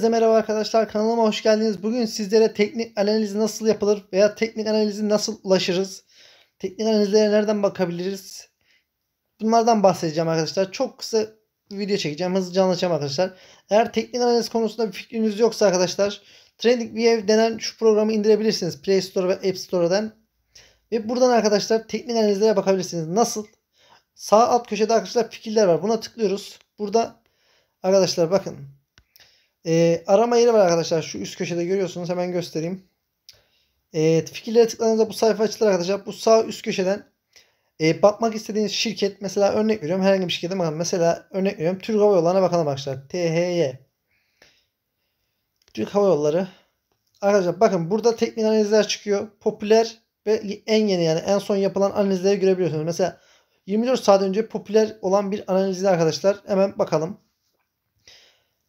Herkese merhaba arkadaşlar kanalıma hoş geldiniz. Bugün sizlere teknik analiz nasıl yapılır veya teknik analizi nasıl ulaşırız? Teknik analizlere nereden bakabiliriz? Bunlardan bahsedeceğim arkadaşlar. Çok kısa video çekeceğim. Hızlıca anlatacağım arkadaşlar. Eğer teknik analiz konusunda bir fikriniz yoksa arkadaşlar TradingView denen şu programı indirebilirsiniz. Play Store ve App Store'dan. Ve buradan arkadaşlar teknik analizlere bakabilirsiniz. Nasıl? Sağ alt köşede arkadaşlar fikirler var. Buna tıklıyoruz. Burada arkadaşlar bakın e, arama yeri var arkadaşlar. Şu üst köşede görüyorsunuz. Hemen göstereyim. E, fikirlere tıkladığınızda bu sayfa açılır arkadaşlar. Bu sağ üst köşeden e, bakmak istediğiniz şirket mesela örnek veriyorum. Herhangi bir şirkete bakalım. Mesela örnek veriyorum. Türk Hava Yolları'na bakalım arkadaşlar. THY. Türk Hava Yolları. Arkadaşlar bakın burada teknik analizler çıkıyor. Popüler ve en yeni yani en son yapılan analizleri görebiliyorsunuz. Mesela 24 saat önce popüler olan bir analizde arkadaşlar hemen bakalım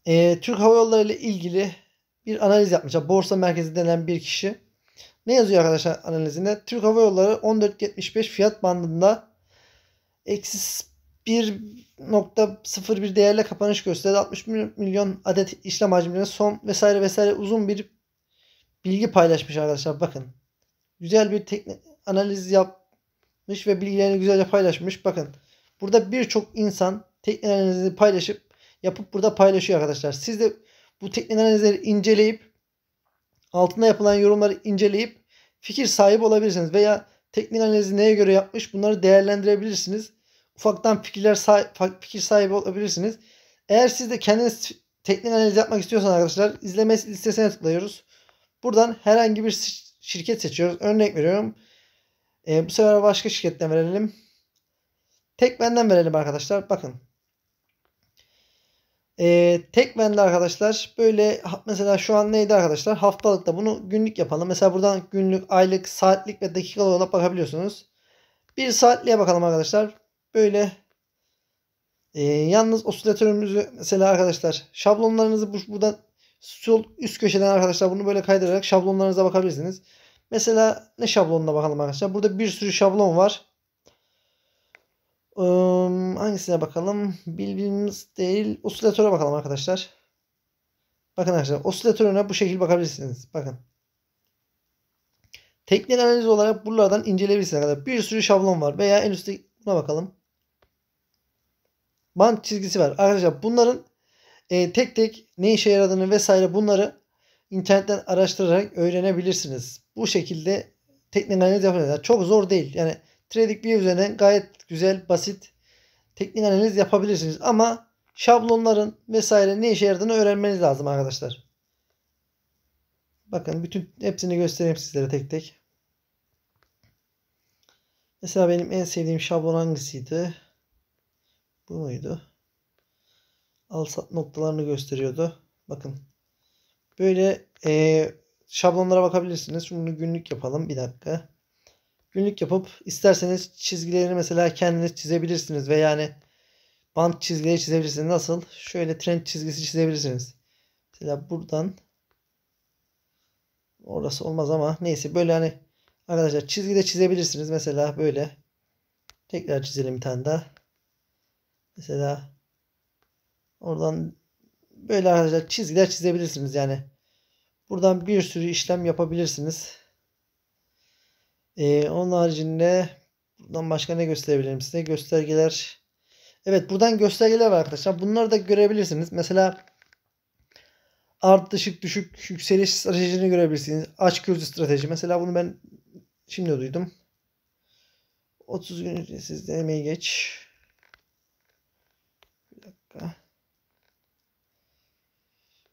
e, Türk Hava Yolları ile ilgili bir analiz yapmış. Borsa merkezi denen bir kişi. Ne yazıyor arkadaşlar analizinde? Türk Hava Yolları 14.75 fiyat bandında eksi 1.01 değerle kapanış gösterdi. 60 milyon adet işlem hacmine son vesaire vesaire uzun bir bilgi paylaşmış arkadaşlar. Bakın. Güzel bir teknik analiz yapmış ve bilgilerini güzelce paylaşmış. Bakın. Burada birçok insan teknik analizi paylaşıp yapıp burada paylaşıyor arkadaşlar. Siz de bu teknik analizleri inceleyip altında yapılan yorumları inceleyip fikir sahibi olabilirsiniz veya teknik analizi neye göre yapmış bunları değerlendirebilirsiniz. Ufaktan fikirler sahip, fikir sahibi olabilirsiniz. Eğer siz de kendiniz teknik analiz yapmak istiyorsanız arkadaşlar izleme listesine tıklıyoruz. Buradan herhangi bir şirket seçiyoruz. Örnek veriyorum. E, bu sefer başka şirketten verelim. Tek benden verelim arkadaşlar. Bakın e, ee, Tekmen'de arkadaşlar böyle mesela şu an neydi arkadaşlar? Haftalıkta bunu günlük yapalım. Mesela buradan günlük, aylık, saatlik ve dakikalı olarak bakabiliyorsunuz. Bir saatliğe bakalım arkadaşlar. Böyle e, yalnız osilatörümüzü mesela arkadaşlar şablonlarınızı bu, buradan sol üst köşeden arkadaşlar bunu böyle kaydırarak şablonlarınıza bakabilirsiniz. Mesela ne şablonuna bakalım arkadaşlar. Burada bir sürü şablon var. Um, hangisine bakalım? Bildiğimiz değil. Osilatöre bakalım arkadaşlar. Bakın arkadaşlar osilatörüne bu şekil bakabilirsiniz. Bakın. Teknik analiz olarak buralardan inceleyebilirsiniz. Kadar. Bir sürü şablon var. Veya en üstte buna bakalım. Bant çizgisi var. Arkadaşlar bunların e, tek tek ne işe yaradığını vesaire bunları internetten araştırarak öğrenebilirsiniz. Bu şekilde teknik analiz yapabilirsiniz. çok zor değil. Yani TradingView üzerine gayet güzel, basit teknik analiz yapabilirsiniz. Ama şablonların vesaire ne işe yaradığını öğrenmeniz lazım arkadaşlar. Bakın bütün hepsini göstereyim sizlere tek tek. Mesela benim en sevdiğim şablon hangisiydi? Bu muydu? Al sat noktalarını gösteriyordu. Bakın. Böyle e, şablonlara bakabilirsiniz. Bunu günlük yapalım. Bir dakika günlük yapıp isterseniz çizgileri mesela kendiniz çizebilirsiniz ve yani bant çizgileri çizebilirsiniz. Nasıl? Şöyle trend çizgisi çizebilirsiniz. Mesela buradan orası olmaz ama neyse böyle hani arkadaşlar çizgi de çizebilirsiniz. Mesela böyle tekrar çizelim bir tane daha. Mesela oradan böyle arkadaşlar çizgiler çizebilirsiniz yani. Buradan bir sürü işlem yapabilirsiniz. Ee, onun haricinde buradan başka ne gösterebilirim size? Göstergeler. Evet buradan göstergeler var arkadaşlar. Bunları da görebilirsiniz. Mesela art düşük yükseliş stratejini görebilirsiniz. Aç gözlü strateji. Mesela bunu ben şimdi duydum. 30 gün önce ücretsiz denemeyi geç. Bir dakika.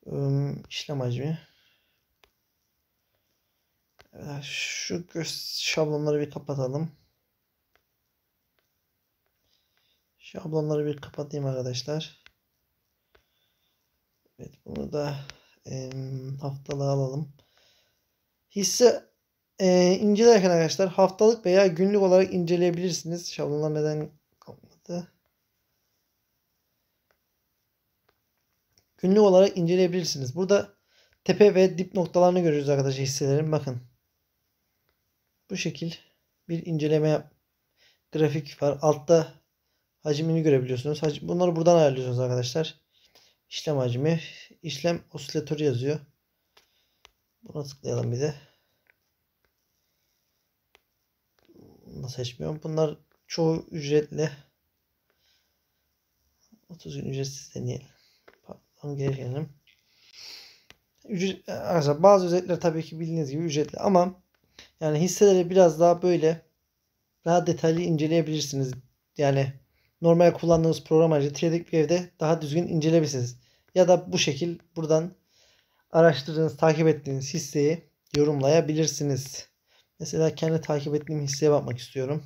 Um, işlem hacmi. Ee, şu göz şablonları bir kapatalım. Şablonları bir kapatayım arkadaşlar. Evet bunu da e, haftalığa alalım. Hisse e, incelerken arkadaşlar haftalık veya günlük olarak inceleyebilirsiniz. Şablonlar neden kalmadı? Günlük olarak inceleyebilirsiniz. Burada tepe ve dip noktalarını görüyoruz arkadaşlar hisselerin. Bakın. Bu şekil bir inceleme grafik var. Altta hacmini görebiliyorsunuz. bunları buradan ayarlıyorsunuz arkadaşlar. İşlem hacmi. İşlem osilatörü yazıyor. Buna tıklayalım bir de. Bunu seçmiyorum. Bunlar çoğu ücretli. 30 gün ücretsiz deneyelim. Pardon geri gelelim. Ücret, arkadaşlar bazı özellikler tabii ki bildiğiniz gibi ücretli ama yani hisseleri biraz daha böyle daha detaylı inceleyebilirsiniz. Yani normal kullandığınız program bir evde daha düzgün incelebilirsiniz. Ya da bu şekil buradan araştırdığınız, takip ettiğiniz hisseyi yorumlayabilirsiniz. Mesela kendi takip ettiğim hisseye bakmak istiyorum.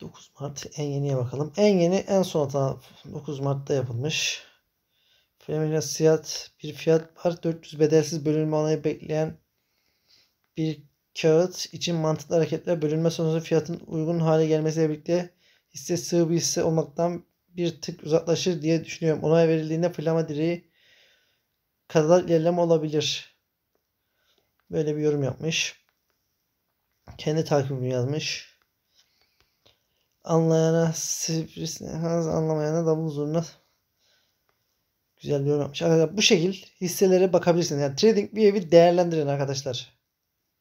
9 Mart en yeniye bakalım. En yeni en son atan 9 Mart'ta yapılmış. Femina Siyat bir fiyat var. 400 bedelsiz bölünme onayı bekleyen bir kağıt için mantıklı hareketler bölünme sonucu fiyatın uygun hale gelmesiyle birlikte hisse sığ bir hisse olmaktan bir tık uzaklaşır diye düşünüyorum. Onay verildiğinde fırlama direği kadar ilerleme olabilir. Böyle bir yorum yapmış. Kendi takibimi yazmış. Anlayana sivrisine, anlamayana davul zurna Güzel bir örnekmiş. Arkadaşlar bu şekil hisselere bakabilirsiniz. Yani trading bir evi değerlendirin arkadaşlar.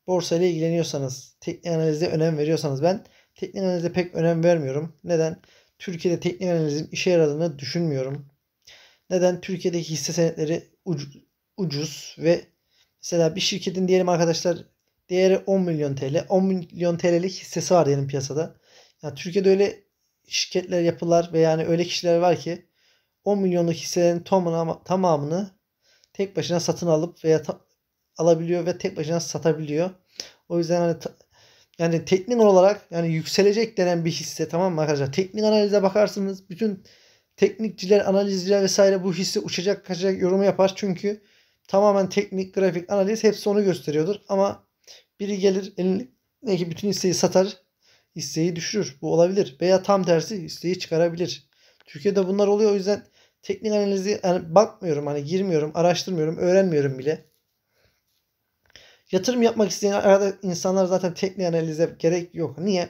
Borsa ile ilgileniyorsanız, teknik analize önem veriyorsanız ben teknik analize pek önem vermiyorum. Neden? Türkiye'de teknik analizin işe yaradığını düşünmüyorum. Neden? Türkiye'deki hisse senetleri ucuz, ve mesela bir şirketin diyelim arkadaşlar değeri 10 milyon TL. 10 milyon TL'lik hissesi var diyelim piyasada. Yani Türkiye'de öyle şirketler yapılar ve yani öyle kişiler var ki 10 milyonluk hisselerin tamamını tek başına satın alıp veya alabiliyor ve tek başına satabiliyor. O yüzden hani yani teknik olarak yani yükselecek denen bir hisse tamam mı arkadaşlar? Teknik analize bakarsınız. Bütün teknikçiler, analizciler vesaire bu hisse uçacak kaçacak yorumu yapar. Çünkü tamamen teknik, grafik, analiz hepsi onu gösteriyordur. Ama biri gelir elindeki bütün hisseyi satar. Hisseyi düşürür. Bu olabilir. Veya tam tersi hisseyi çıkarabilir. Türkiye'de bunlar oluyor. O yüzden Teknik analizi yani bakmıyorum hani girmiyorum, araştırmıyorum, öğrenmiyorum bile. Yatırım yapmak isteyen arada insanlar zaten teknik analize gerek yok. Niye?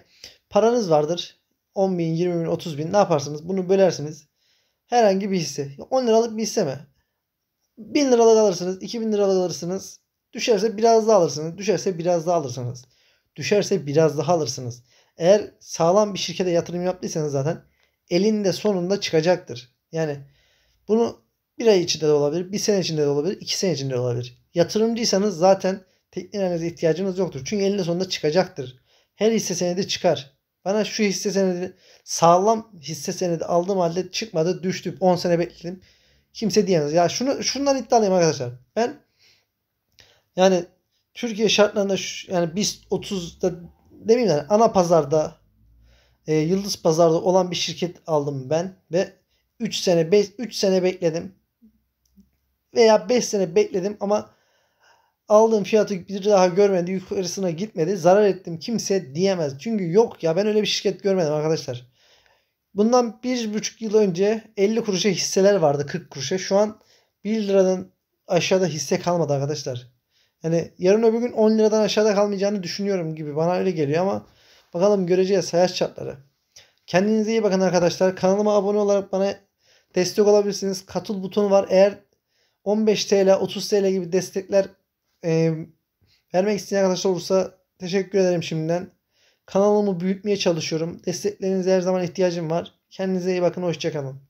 Paranız vardır. 10 bin, 20 bin, 30 bin ne yaparsınız? Bunu bölersiniz. Herhangi bir hisse. 10 liralık bir hisse mi? 1000 liralık alırsınız, 2000 liralık alırsınız. Düşerse biraz daha alırsınız. Düşerse biraz daha alırsınız. Düşerse biraz daha alırsınız. Eğer sağlam bir şirkete yatırım yaptıysanız zaten elinde sonunda çıkacaktır. Yani bunu bir ay içinde de olabilir, bir sene içinde de olabilir, iki sene içinde de olabilir. Yatırımcıysanız zaten teknik ihtiyacınız yoktur. Çünkü elinde sonunda çıkacaktır. Her hisse senedi çıkar. Bana şu hisse senedi sağlam hisse senedi aldığım halde çıkmadı düştü. 10 sene bekledim. Kimse diyemez. Ya şunu şundan iddialıyım arkadaşlar. Ben yani Türkiye şartlarında şu, yani biz 30'da demeyeyim yani ana pazarda e, yıldız pazarda olan bir şirket aldım ben ve 3 sene 5 3 sene bekledim. Veya 5 sene bekledim ama aldığım fiyatı bir daha görmedi, yukarısına gitmedi. Zarar ettim kimse diyemez. Çünkü yok ya ben öyle bir şirket görmedim arkadaşlar. Bundan bir buçuk yıl önce 50 kuruşa hisseler vardı 40 kuruşa. Şu an 1 liradan aşağıda hisse kalmadı arkadaşlar. Yani yarın öbür gün 10 liradan aşağıda kalmayacağını düşünüyorum gibi bana öyle geliyor ama bakalım göreceğiz hayat şartları. Kendinize iyi bakın arkadaşlar. Kanalıma abone olarak bana Destek olabilirsiniz. Katıl butonu var. Eğer 15 TL, 30 TL gibi destekler e, vermek isteyen arkadaşlar olursa teşekkür ederim şimdiden. Kanalımı büyütmeye çalışıyorum. Desteklerinize her zaman ihtiyacım var. Kendinize iyi bakın. Hoşçakalın.